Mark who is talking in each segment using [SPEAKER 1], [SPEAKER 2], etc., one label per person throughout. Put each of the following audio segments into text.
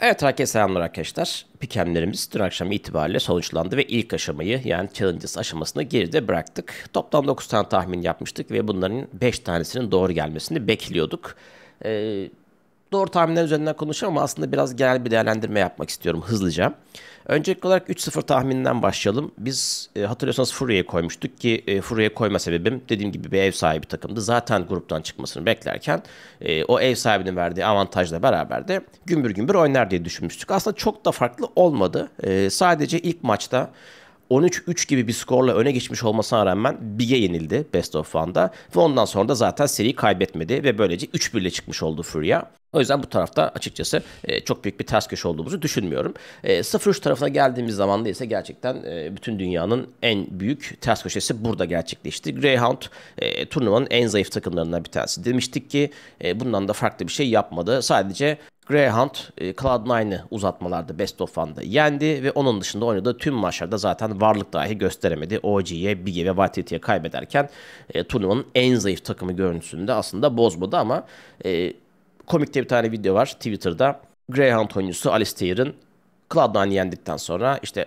[SPEAKER 1] Evet herkese selamlar arkadaşlar. Pikemlerimiz dün akşam itibariyle sonuçlandı ve ilk aşamayı yani Challenges aşamasını geride bıraktık. Toplam 9 tane tahmin yapmıştık ve bunların 5 tanesinin doğru gelmesini bekliyorduk. Ee, doğru tahminler üzerinden konuşacağım ama aslında biraz genel bir değerlendirme yapmak istiyorum hızlıca. Öncelikli olarak 3-0 tahmininden başlayalım. Biz e, hatırlıyorsanız Furya'ya koymuştuk ki e, Furya'ya koyma sebebim dediğim gibi bir ev sahibi takımdı. Zaten gruptan çıkmasını beklerken e, o ev sahibinin verdiği avantajla beraber de gümbür gümbür oynar diye düşünmüştük. Aslında çok da farklı olmadı. E, sadece ilk maçta 13-3 gibi bir skorla öne geçmiş olmasına rağmen Big'e yenildi Best of One'da. Ve ondan sonra da zaten seri kaybetmedi ve böylece 3-1 ile çıkmış oldu Furia. O yüzden bu tarafta açıkçası e, çok büyük bir ters köşe olduğumuzu düşünmüyorum. 0-3 e, tarafına geldiğimiz zaman da ise gerçekten e, bütün dünyanın en büyük ters köşesi burada gerçekleşti. Greyhound e, turnuvanın en zayıf takımlarından bir tanesi. Demiştik ki bundan da farklı bir şey yapmadı. Sadece Greyhound e, Cloud9'ı uzatmalarda Best of One'da yendi ve onun dışında oynadığı tüm maçlarda zaten varlık dahi gösteremedi. OG'ye, Big'e ve Vatiti'ye kaybederken e, turnuvanın en zayıf takımı görüntüsünde aslında bozmadı ama e, komikte bir tane video var Twitter'da. Greyhound oyuncusu Alistair'ın Cloud9'ı yendikten sonra işte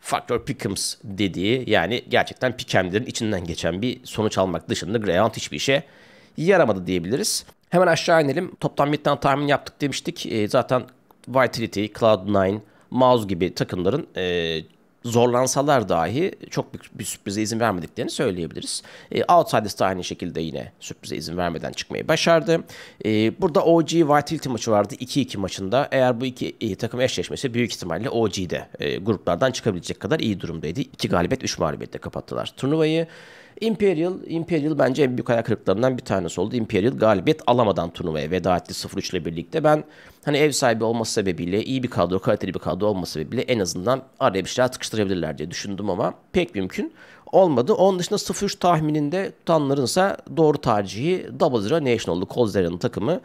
[SPEAKER 1] Factor Pick'ems dediği yani gerçekten Pick'emlerin içinden geçen bir sonuç almak dışında Greyhound hiçbir işe yaramadı diyebiliriz. Hemen aşağı inelim. Toplam bir tane tahmin yaptık demiştik. E, zaten Vitality, Cloud9, Mouse gibi takımların e, zorlansalar dahi çok büyük bir sürprize izin vermediklerini söyleyebiliriz. E, Outsiders da aynı şekilde yine sürprize izin vermeden çıkmayı başardı. E, burada OG Vitality maçı vardı 2-2 maçında. Eğer bu iki e, takım eşleşmesi büyük ihtimalle OG'de e, gruplardan çıkabilecek kadar iyi durumdaydı. 2 galibiyet 3 mağlubiyette kapattılar turnuvayı. Imperial, Imperial bence en büyük ayak kırıklarından bir tanesi oldu. Imperial galibiyet alamadan turnuvaya veda etti 0-3 ile birlikte. Ben hani ev sahibi olması sebebiyle iyi bir kadro, kaliteli bir kadro olması sebebiyle en azından araya bir şeyler tıkıştırabilirler diye düşündüm ama pek mümkün olmadı. Onun dışında 0-3 tahmininde ise doğru tercihi Double Zero National'lı Colzera'nın takımı.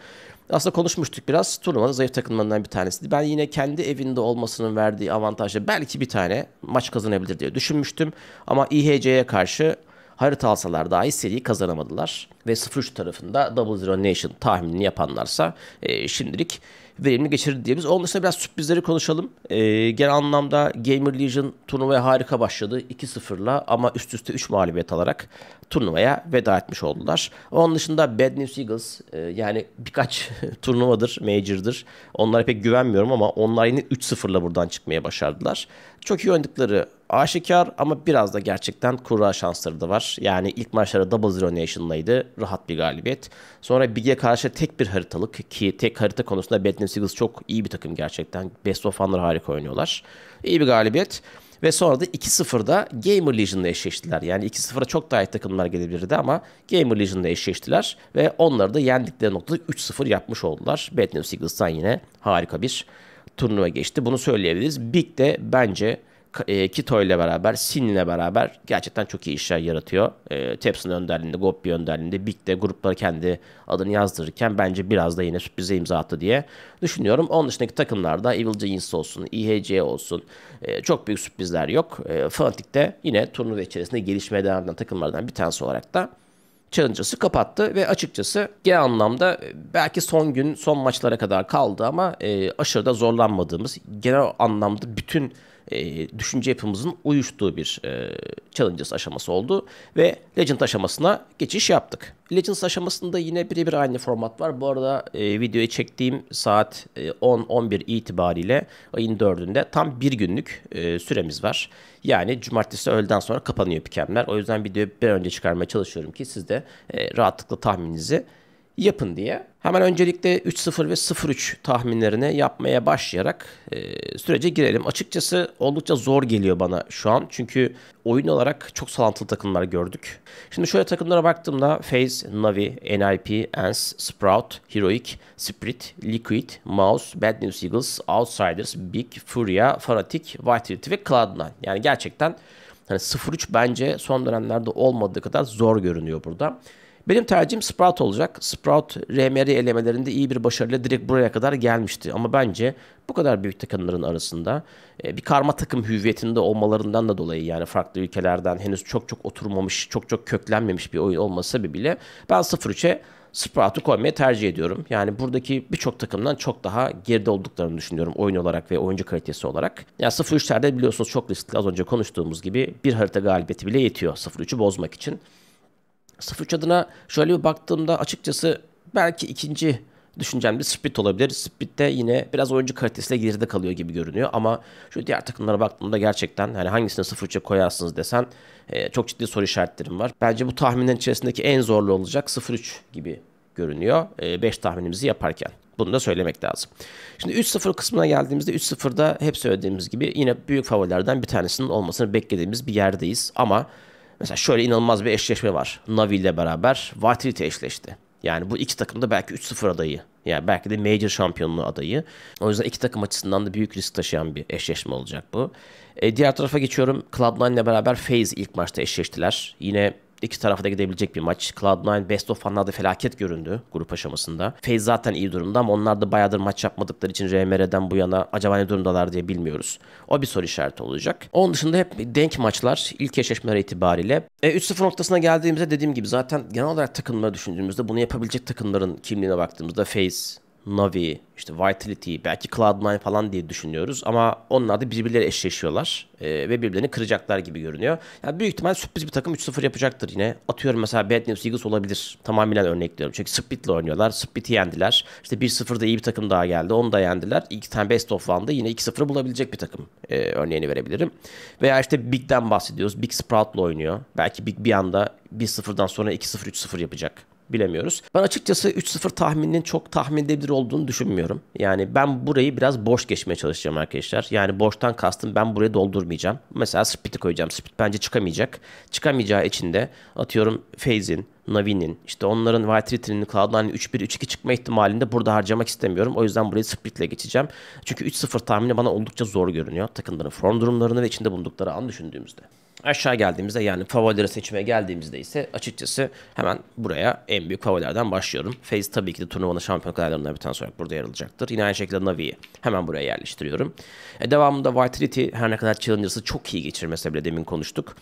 [SPEAKER 1] Aslında konuşmuştuk biraz. Turnuvanın zayıf takımlarından bir tanesiydi. Ben yine kendi evinde olmasının verdiği avantajla belki bir tane maç kazanabilir diye düşünmüştüm. Ama IHC'ye karşı harita alsalar dahi seri kazanamadılar. Ve 0-3 tarafında Double Zero Nation tahminini yapanlarsa e, şimdilik verimli geçirir diyebiliriz. Onun dışında biraz sürprizleri konuşalım. E, genel anlamda Gamer Legion turnuvaya harika başladı. 2-0'la ama üst üste 3 mağlubiyet alarak turnuvaya veda etmiş oldular. Onun dışında Bad News Eagles e, yani birkaç turnuvadır, major'dır. Onlara pek güvenmiyorum ama onlar yine 3-0'la buradan çıkmaya başardılar. Çok iyi oynadıkları aşikar ama biraz da gerçekten kura şansları da var. Yani ilk maçları Double Zero Nation'laydı. Rahat bir galibiyet. Sonra Big'e karşı tek bir haritalık ki tek harita konusunda Batman Seagulls çok iyi bir takım gerçekten. Best of One'lar harika oynuyorlar. İyi bir galibiyet. Ve sonra da 2-0'da Gamer Legion'la eşleştiler. Yani 2-0'a çok daha iyi takımlar gelebilirdi ama Gamer Legion'la eşleştiler. Ve onları da yendikleri noktada 3-0 yapmış oldular. Batman Seagulls'tan yine harika bir turnuva geçti. Bunu söyleyebiliriz. Big de bence e, Kito ile beraber, Sin ile beraber gerçekten çok iyi işler yaratıyor. E, Tepsin önderliğinde, Goppi önderliğinde, Big de grupları kendi adını yazdırırken bence biraz da yine sürprize imza attı diye düşünüyorum. Onun dışındaki takımlarda Evil Genius olsun, IHC e olsun e, çok büyük sürprizler yok. E, Fnatic de yine turnuva içerisinde gelişmeye devam eden takımlardan bir tanesi olarak da challenge'ı kapattı ve açıkçası genel anlamda e, belki son gün son maçlara kadar kaldı ama e, aşırı da zorlanmadığımız genel anlamda bütün e, düşünce yapımızın uyuştuğu bir e, Challenges aşaması oldu ve Legend aşamasına geçiş yaptık. Legends aşamasında yine birebir aynı format var. Bu arada e, videoyu çektiğim saat e, 10-11 itibariyle ayın 4'ünde tam bir günlük e, süremiz var. Yani cumartesi öğleden sonra kapanıyor pikemler. O yüzden videoyu bir önce çıkarmaya çalışıyorum ki siz de e, rahatlıkla tahmininizi yapın diye. Hemen öncelikle 3-0 ve 0-3 tahminlerini yapmaya başlayarak e, sürece girelim. Açıkçası oldukça zor geliyor bana şu an. Çünkü oyun olarak çok salantılı takımlar gördük. Şimdi şöyle takımlara baktığımda FaZe, Navi, NIP, Ants, Sprout, Heroic, Spirit, Liquid, Mouse, Bad News Eagles, Outsiders, Big, Furia, Fanatic, White ve Cloud9. Yani gerçekten hani 0-3 bence son dönemlerde olmadığı kadar zor görünüyor burada. Benim tercihim Sprout olacak. Sprout RMR elemelerinde iyi bir başarıyla direkt buraya kadar gelmişti. Ama bence bu kadar büyük takımların arasında e, bir karma takım hüviyetinde olmalarından da dolayı yani farklı ülkelerden henüz çok çok oturmamış, çok çok köklenmemiş bir oyun olması bile ben 0-3'e Sprout'u koymaya tercih ediyorum. Yani buradaki birçok takımdan çok daha geride olduklarını düşünüyorum oyun olarak ve oyuncu kalitesi olarak. Ya 0-3'lerde biliyorsunuz çok riskli az önce konuştuğumuz gibi bir harita galibiyeti bile yetiyor 0-3'ü bozmak için. 03 adına şöyle bir baktığımda açıkçası belki ikinci düşüncem bir spit olabilir. Spit de yine biraz oyuncu kalitesiyle geride kalıyor gibi görünüyor ama şu diğer takımlara baktığımda gerçekten hani hangisine 0-3'e koyarsınız desen e, çok ciddi soru işaretlerim var. Bence bu tahminin içerisindeki en zorlu olacak 0-3 gibi görünüyor 5 e, tahminimizi yaparken. Bunu da söylemek lazım. Şimdi 3-0 kısmına geldiğimizde 3-0'da hep söylediğimiz gibi yine büyük favorilerden bir tanesinin olmasını beklediğimiz bir yerdeyiz. Ama Mesela şöyle inanılmaz bir eşleşme var. Navi ile beraber Vitality eşleşti. Yani bu iki takım da belki 3-0 adayı. Yani belki de major şampiyonluğu adayı. O yüzden iki takım açısından da büyük risk taşıyan bir eşleşme olacak bu. E, diğer tarafa geçiyorum. Cloud9 ile beraber FaZe ilk maçta eşleştiler. Yine iki tarafa da gidebilecek bir maç. Cloud9 Best of Fun'larda felaket göründü grup aşamasında. FaZe zaten iyi durumda ama onlar da bayağıdır maç yapmadıkları için RMR'den bu yana acaba ne durumdalar diye bilmiyoruz. O bir soru işareti olacak. Onun dışında hep denk maçlar ilk eşleşmeler itibariyle. E, 3-0 noktasına geldiğimizde dediğim gibi zaten genel olarak takımları düşündüğümüzde bunu yapabilecek takımların kimliğine baktığımızda FaZe, Navi, işte Vitality, belki Cloud9 falan diye düşünüyoruz ama onlar da birbirleri eşleşiyorlar e, ve birbirlerini kıracaklar gibi görünüyor. Yani büyük ihtimal sürpriz bir takım 3-0 yapacaktır yine. Atıyorum mesela Bad News Eagles olabilir. Tamamen örnekliyorum. Çünkü Split'le oynuyorlar. Split'i yendiler. İşte 1-0'da iyi bir takım daha geldi. Onu da yendiler. İki tane best of one'da yine 2-0'ı bulabilecek bir takım e, örneğini verebilirim. Veya işte Big'den bahsediyoruz. Big Sprout'la oynuyor. Belki Big bir anda 1-0'dan sonra 2-0-3-0 yapacak bilemiyoruz. Ben açıkçası 3-0 tahmininin çok tahmin edilebilir olduğunu düşünmüyorum. Yani ben burayı biraz boş geçmeye çalışacağım arkadaşlar. Yani boştan kastım ben burayı doldurmayacağım. Mesela Split'i koyacağım. Split bence çıkamayacak. Çıkamayacağı için de atıyorum Faze'in, Navi'nin, işte onların White Retreat'in, Cloud9'in 3-1-3-2 çıkma ihtimalinde burada harcamak istemiyorum. O yüzden burayı Split'le geçeceğim. Çünkü 3-0 tahmini bana oldukça zor görünüyor. Takımların form durumlarını ve içinde bulundukları an düşündüğümüzde. Aşağı geldiğimizde yani favorileri seçmeye geldiğimizde ise açıkçası hemen buraya en büyük favorilerden başlıyorum. FaZe tabii ki de turnuvanın şampiyon adaylarından bir tanesi olarak burada yer alacaktır. Yine aynı şekilde Navi'yi hemen buraya yerleştiriyorum. E, devamında Vitality her ne kadar Challengers'ı çok iyi geçirmese bile demin konuştuk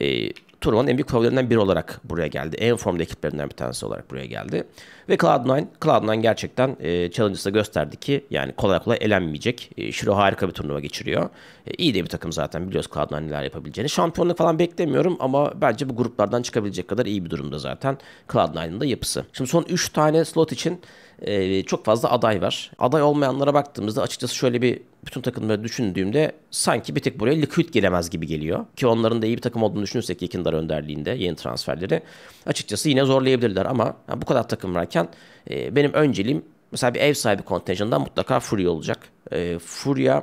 [SPEAKER 1] e, turnuvanın en büyük favorilerinden biri olarak buraya geldi. En formda ekiplerinden bir tanesi olarak buraya geldi. Ve Cloud9, Cloud9 gerçekten e, Challengers'a gösterdi ki yani kolay kolay elenmeyecek. E, Shiro harika bir turnuva geçiriyor. E, iyi de bir takım zaten biliyoruz Cloud9 neler yapabileceğini. Şampiyonluk falan beklemiyorum ama bence bu gruplardan çıkabilecek kadar iyi bir durumda zaten Cloud9'ın da yapısı. Şimdi son 3 tane slot için e, çok fazla aday var. Aday olmayanlara baktığımızda açıkçası şöyle bir bütün takımları düşündüğümde sanki bir tek buraya Liquid gelemez gibi geliyor. Ki onların da iyi bir takım olduğunu düşünürsek Yakındar önderliğinde yeni transferleri açıkçası yine zorlayabilirler ama yani bu kadar takım varken e, benim önceliğim mesela bir ev sahibi kontenjanından mutlaka Furia olacak. E, Furia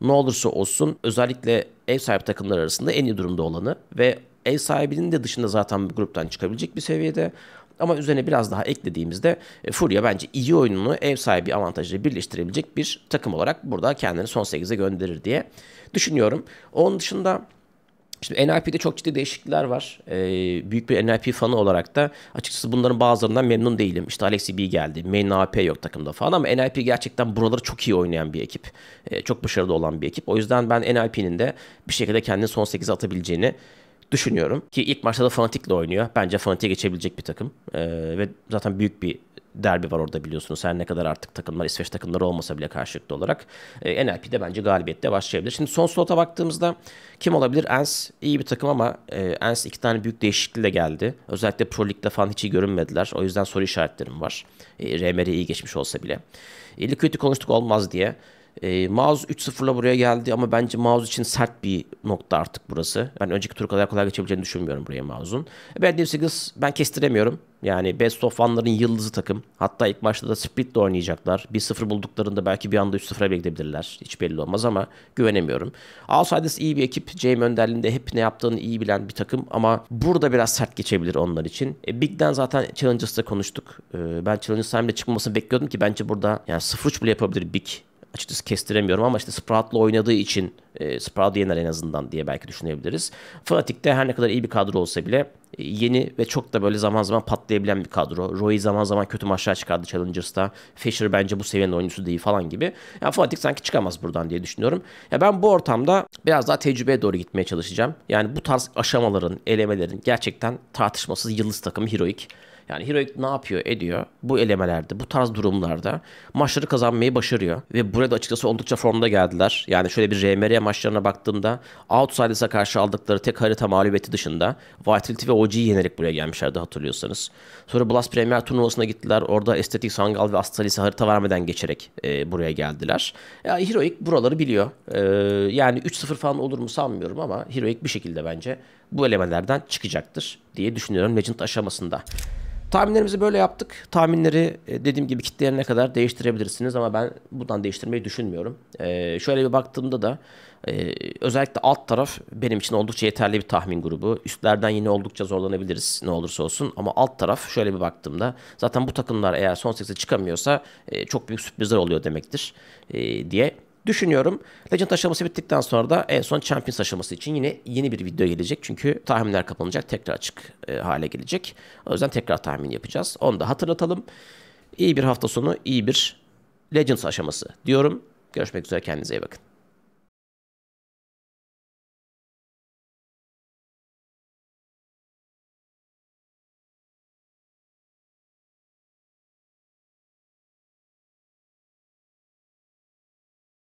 [SPEAKER 1] ne olursa olsun özellikle ev sahibi takımlar arasında en iyi durumda olanı ve ev sahibinin de dışında zaten bir gruptan çıkabilecek bir seviyede. Ama üzerine biraz daha eklediğimizde e, Furya bence iyi oyununu ev sahibi avantajıyla birleştirebilecek bir takım olarak burada kendini son 8'e gönderir diye düşünüyorum. Onun dışında Şimdi NLP'de çok ciddi değişiklikler var. Ee, büyük bir NLP fanı olarak da açıkçası bunların bazılarından memnun değilim. İşte Alexi B geldi. Main AP yok takımda falan ama NLP gerçekten buraları çok iyi oynayan bir ekip. Ee, çok başarılı olan bir ekip. O yüzden ben NLP'nin de bir şekilde kendini son 8'e atabileceğini düşünüyorum. Ki ilk maçta da Fanatik'le oynuyor. Bence Fanatik'e geçebilecek bir takım. E, ve zaten büyük bir derbi var orada biliyorsunuz. Her ne kadar artık takımlar İsveç takımları olmasa bile karşılıklı olarak. E, ee, NLP'de bence galibiyetle başlayabilir. Şimdi son slota baktığımızda kim olabilir? Ens iyi bir takım ama e, Ens iki tane büyük değişiklikle geldi. Özellikle Pro Lig'de falan hiç iyi görünmediler. O yüzden soru işaretlerim var. E, RMR iyi geçmiş olsa bile. E, Liquid'i konuştuk olmaz diye. E, Maus 3-0'la buraya geldi ama bence Maus için sert bir nokta artık burası. Ben önceki tur kadar kolay geçebileceğini düşünmüyorum buraya Maus'un. Ben 8 ben kestiremiyorum. Yani Best of One'ların yıldızı takım. Hatta ilk maçta da Split de oynayacaklar. 1-0 bulduklarında belki bir anda 3-0'a bile gidebilirler. Hiç belli olmaz ama güvenemiyorum. Outsiders iyi bir ekip. Jamie önderliğinde hep ne yaptığını iyi bilen bir takım ama burada biraz sert geçebilir onlar için. E, Big'den zaten Challengers'da konuştuk. E, ben Challengers'ın çıkmamasını bekliyordum ki bence burada yani 0-3 bile yapabilir Big açıkçası kestiremiyorum ama işte Sprout'la oynadığı için e, Sprout yener en azından diye belki düşünebiliriz. Fnatic'te her ne kadar iyi bir kadro olsa bile e, yeni ve çok da böyle zaman zaman patlayabilen bir kadro. Roy zaman zaman kötü maçlar çıkardı Challengers'ta. Fisher bence bu seviyenin oyuncusu değil falan gibi. Ya Fnatic sanki çıkamaz buradan diye düşünüyorum. Ya ben bu ortamda biraz daha tecrübeye doğru gitmeye çalışacağım. Yani bu tarz aşamaların, elemelerin gerçekten tartışmasız yıldız takımı Heroic. Yani Heroic ne yapıyor ediyor bu elemelerde bu tarz durumlarda maçları kazanmayı başarıyor. Ve burada açıkçası oldukça formda geldiler. Yani şöyle bir RMR maçlarına baktığımda Outsiders'a karşı aldıkları tek harita mağlubiyeti dışında Vitality ve OG'yi yenerek buraya gelmişlerdi hatırlıyorsanız. Sonra Blast Premier turnuvasına gittiler. Orada Estetik Sangal ve Astralis'e harita vermeden geçerek e, buraya geldiler. Ya Heroic buraları biliyor. E, yani 3-0 falan olur mu sanmıyorum ama Heroic bir şekilde bence bu elemelerden çıkacaktır diye düşünüyorum Legend aşamasında. Tahminlerimizi böyle yaptık. Tahminleri e, dediğim gibi kitlelerine kadar değiştirebilirsiniz ama ben buradan değiştirmeyi düşünmüyorum. Ee, şöyle bir baktığımda da e, özellikle alt taraf benim için oldukça yeterli bir tahmin grubu. Üstlerden yine oldukça zorlanabiliriz ne olursa olsun ama alt taraf şöyle bir baktığımda zaten bu takımlar eğer son 8'e çıkamıyorsa e, çok büyük sürprizler oluyor demektir e, diye Düşünüyorum Legend aşaması bittikten sonra da en son Champions aşaması için yine yeni bir video gelecek. Çünkü tahminler kapanacak. Tekrar açık e, hale gelecek. O yüzden tekrar tahmin yapacağız. Onu da hatırlatalım. İyi bir hafta sonu, iyi bir Legends aşaması diyorum. Görüşmek üzere kendinize iyi bakın.